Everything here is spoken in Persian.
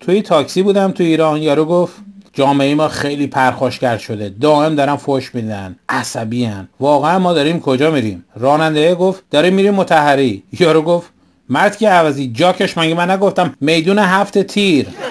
توی تاکسی بودم تو ایران یارو گفت جامعه ما خیلی پرخاشگر شده دائم دارن فوش میدن عصبی هن. واقعا ما داریم کجا میریم راننده گفت داریم میریم متحری یارو گفت مرد که عوضی جاکش مگه من نگفتم میدون هفت تیر